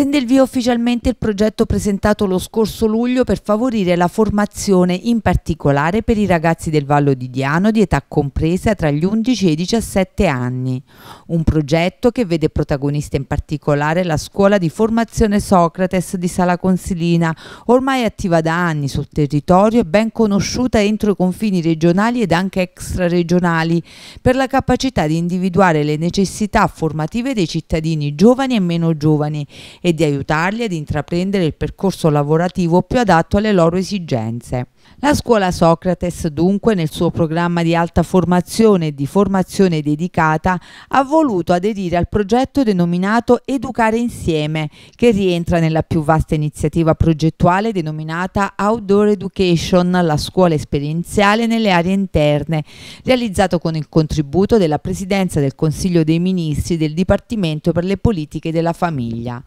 prende il via ufficialmente il progetto presentato lo scorso luglio per favorire la formazione in particolare per i ragazzi del Vallo di Diano di età compresa tra gli 11 e i 17 anni. Un progetto che vede protagonista in particolare la scuola di formazione Socrates di Sala Consilina, ormai attiva da anni sul territorio e ben conosciuta entro i confini regionali ed anche extraregionali per la capacità di individuare le necessità formative dei cittadini giovani e meno giovani e e di aiutarli ad intraprendere il percorso lavorativo più adatto alle loro esigenze. La scuola Socrates dunque nel suo programma di alta formazione e di formazione dedicata ha voluto aderire al progetto denominato Educare Insieme che rientra nella più vasta iniziativa progettuale denominata Outdoor Education, la scuola esperienziale nelle aree interne, realizzato con il contributo della Presidenza del Consiglio dei Ministri del Dipartimento per le politiche della famiglia.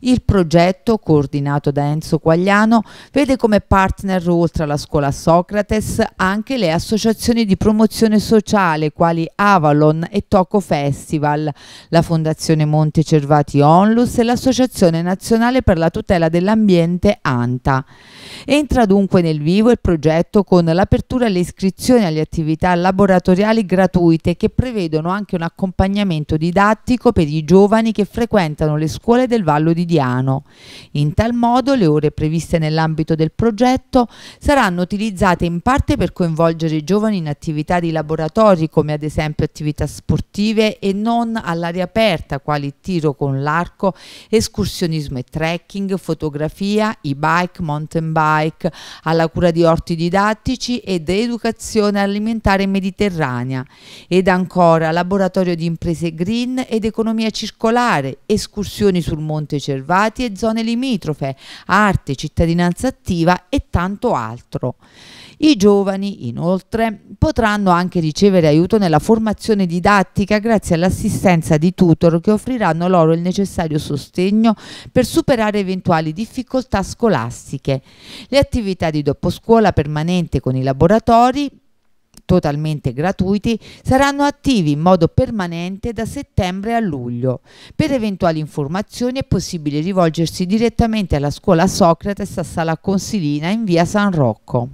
Il progetto, coordinato da Enzo Quagliano, vede come partner oltre alla la scuola Socrates anche le associazioni di promozione sociale quali Avalon e Toco Festival, la Fondazione Monte Cervati Onlus e l'Associazione Nazionale per la Tutela dell'Ambiente ANTA. Entra dunque nel vivo il progetto con l'apertura alle iscrizioni alle attività laboratoriali gratuite che prevedono anche un accompagnamento didattico per i giovani che frequentano le scuole del Vallo di Diano. In tal modo le ore previste nell'ambito del progetto saranno saranno utilizzate in parte per coinvolgere i giovani in attività di laboratori come ad esempio attività sportive e non all'aria aperta quali tiro con l'arco, escursionismo e trekking, fotografia, e-bike, mountain bike, alla cura di orti didattici ed educazione alimentare mediterranea ed ancora laboratorio di imprese green ed economia circolare, escursioni sul Monte Cervati e zone limitrofe, arte, cittadinanza attiva e tanto altro altro. I giovani, inoltre, potranno anche ricevere aiuto nella formazione didattica grazie all'assistenza di tutor che offriranno loro il necessario sostegno per superare eventuali difficoltà scolastiche. Le attività di doposcuola permanente con i laboratori totalmente gratuiti saranno attivi in modo permanente da settembre a luglio. Per eventuali informazioni è possibile rivolgersi direttamente alla scuola Socrates a Sala Consilina in via San Rocco.